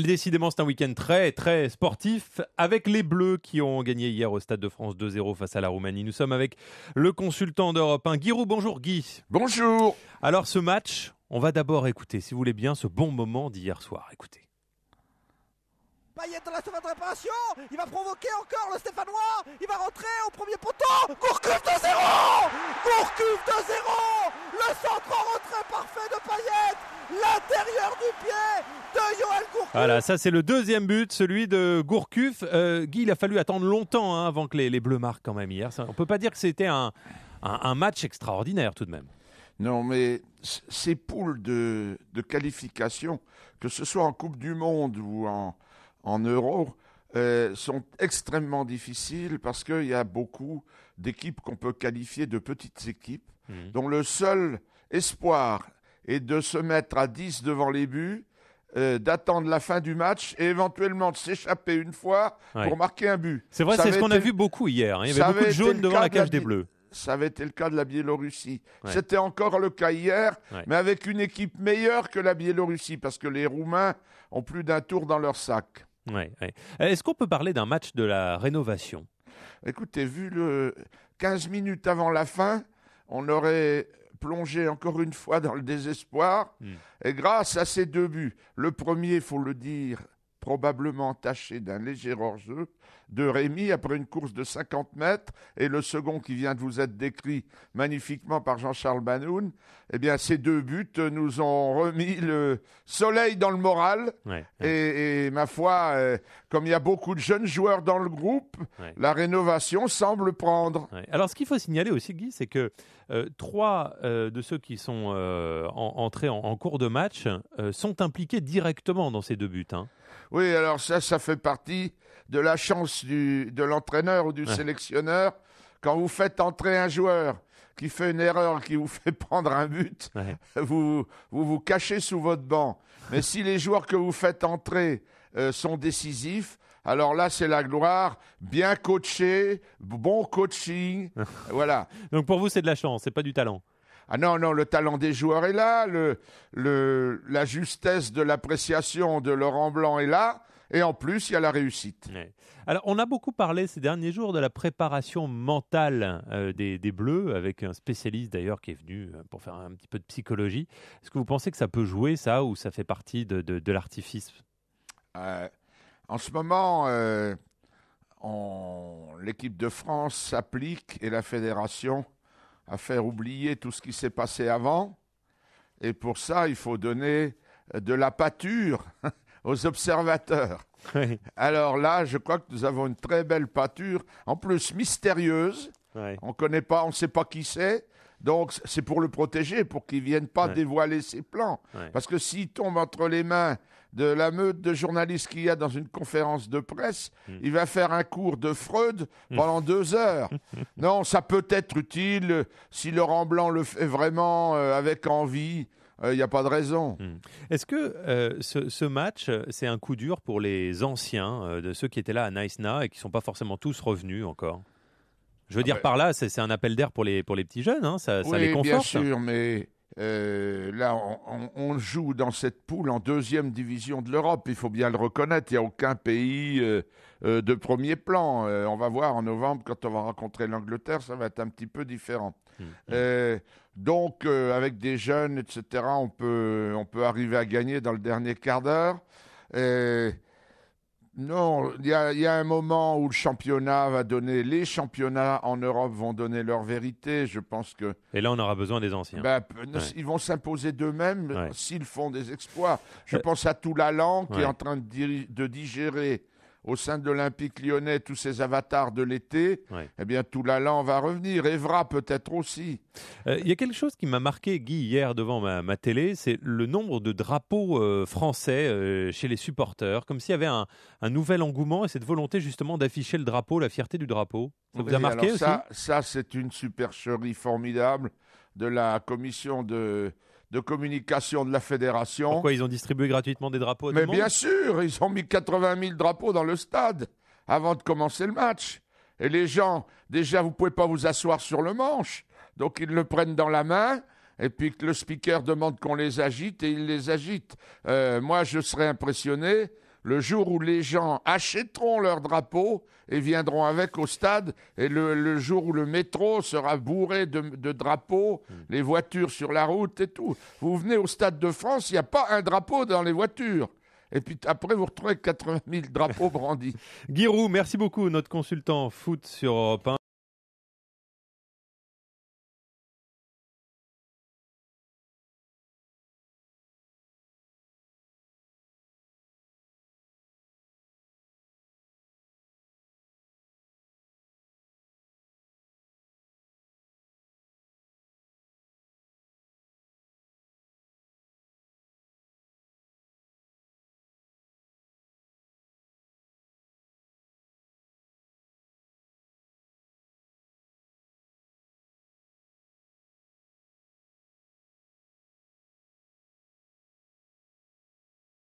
Décidément, c'est un week-end très, très sportif avec les Bleus qui ont gagné hier au Stade de France 2-0 face à la Roumanie. Nous sommes avec le consultant d'Europe 1, Guy Bonjour Guy. Bonjour. Alors ce match, on va d'abord écouter, si vous voulez bien, ce bon moment d'hier soir. Écoutez. Payet dans la surface de réparation, il va provoquer encore le Stéphanois, il va rentrer au premier poteau. Gourcuff 2-0 Gourcuff 2-0 Voilà, ça c'est le deuxième but, celui de Gourcuff. Euh, Guy, il a fallu attendre longtemps hein, avant que les, les, Bleus marquent quand même hier. on ne peut pas dire que c'était un, match extraordinaire tout de même. Non, mais ces poules de, de qualification, que ce soit en Coupe du Monde ou en, Euro, euh, sont extrêmement difficiles parce qu'il y a beaucoup d'équipes qu'on peut qualifier de petites équipes, mhm. dont le seul espoir est de se mettre à 10 devant les buts euh, d'attendre la fin du match et éventuellement de s'échapper une fois pour marquer un but. C'est vrai, c'est ce qu'on a vu beaucoup hier. Hein. Il y avait beaucoup de jaunes devant la cage des Bleus. Ça avait été le cas de la Biélorussie. C'était encore le cas hier, mais avec une équipe meilleure que la Biélorussie, parce que les Roumains ont plus d'un tour dans leur sac. Est-ce qu'on peut parler d'un match de la rénovation Écoutez, vu le 15 minutes avant la fin, on aurait plongé encore une fois dans le désespoir. Hmm. Et grâce à ces deux buts, le premier, faut le dire, probablement taché d'un léger hors de Rémy après une course de 50 mètres et le second qui vient de vous être décrit magnifiquement par Jean-Charles Banoun, eh bien ces deux buts nous ont remis le soleil dans le moral Et, ma foi, euh, comme il y a beaucoup de jeunes joueurs dans le groupe, la rénovation semble prendre. Alors ce qu'il faut signaler aussi Guy, c'est que euh, trois euh, de ceux qui sont entrés en, cours de match sont impliqués directement dans ces deux buts. Hein. Oui, alors ça, ça fait partie de la chance de l'entraîneur ou du sélectionneur quand vous faites entrer un joueur qui fait une erreur, qui vous fait prendre un but, vous, vous, cachez sous votre banc. Mais si les joueurs que vous faites entrer euh, sont décisifs, alors là, c'est la gloire, bien coaché, bon coaching, voilà. Donc pour vous, c'est de la chance, c'est pas du talent. Ah non, non, le talent des joueurs est là, le, la justesse de l'appréciation de Laurent Blanc est là, et en plus, il y a la réussite. Alors, on a beaucoup parlé ces derniers jours de la préparation mentale euh, des, des, Bleus, avec un spécialiste d'ailleurs qui est venu euh, pour faire un petit peu de psychologie. Est-ce que vous pensez que ça peut jouer ça ou ça fait partie de, de, l'artifice euh, En ce moment, l'équipe de France s'applique et la fédération à faire oublier tout ce qui s'est passé avant. Et pour ça, il faut donner de la pâture aux observateurs. Alors là, je crois que nous avons une très belle pâture, en plus mystérieuse. On connaît pas, on ne sait pas qui c'est. Donc c'est pour le protéger, pour qu'il ne vienne pas dévoiler ses plans. Parce que s'il tombe entre les mains de la meute de journalistes qu'il y a dans une conférence de presse, hmm. il va faire un cours de Freud hmm. pendant deux heures. non, ça peut être utile euh, si Laurent Blanc le fait vraiment euh, avec envie. Il euh, n'y a pas de raison. Hmm. Est-ce que euh, ce, match, c'est un coup dur pour les anciens, euh, de ceux qui étaient là à Nice-Na et qui ne sont pas forcément tous revenus encore Je veux ah dire, ben par là, c'est un appel d'air pour les, pour les petits jeunes, hein, ça, ça, les conforte. bien sûr, mais euh, là, on, joue dans cette poule en deuxième division de l'Europe. Il faut bien le reconnaître. Il n'y a aucun pays euh, euh, de premier plan. on va voir en novembre quand on va rencontrer l'Angleterre, ça va être un petit peu différent. Mm. donc, avec des jeunes, etc., on peut, on peut arriver à gagner dans le dernier quart d'heure. Non, il y, a un moment où le championnat va donner, les championnats en Europe vont donner leur vérité. Je pense que. Et là, on aura besoin des anciens. Bah, ils vont s'imposer d'eux-mêmes s'ils font des exploits. Je euh, pense à tout Toulalan qui est en train de digérer au sein de l'Olympique lyonnais tous ces avatars de l'été, eh bien tout l'allant va revenir, Evra peut-être aussi. Euh, il y a quelque chose qui m'a marqué, Guy, hier devant ma, télé, c'est le nombre de drapeaux euh, français euh, chez les supporters, comme s'il y avait un, nouvel engouement et cette volonté justement d'afficher le drapeau, la fierté du drapeau. Ça vous a marqué aussi ça, ça c'est une supercherie formidable de la commission de de communication de la fédération. Pourquoi ils ont distribué gratuitement des drapeaux Mais bien sûr, ils ont mis 80 000 drapeaux dans le stade avant de commencer le match. Et les gens, déjà, vous pouvez pas vous asseoir sur le manche, donc ils le prennent dans la main. Et puis le speaker demande qu'on les agite et il les agite. Euh, moi, je serais impressionné le jour où les gens achèteront leur drapeau et viendront avec au stade, et le, jour où le métro sera bourré de, drapeaux, hmm. les voitures sur la route et tout. Vous venez au Stade de France, il n'y a pas un drapeau dans les voitures. Et puis après, vous retrouvez 80 000 drapeaux brandis. Giroud, merci beaucoup, notre consultant foot sur Europe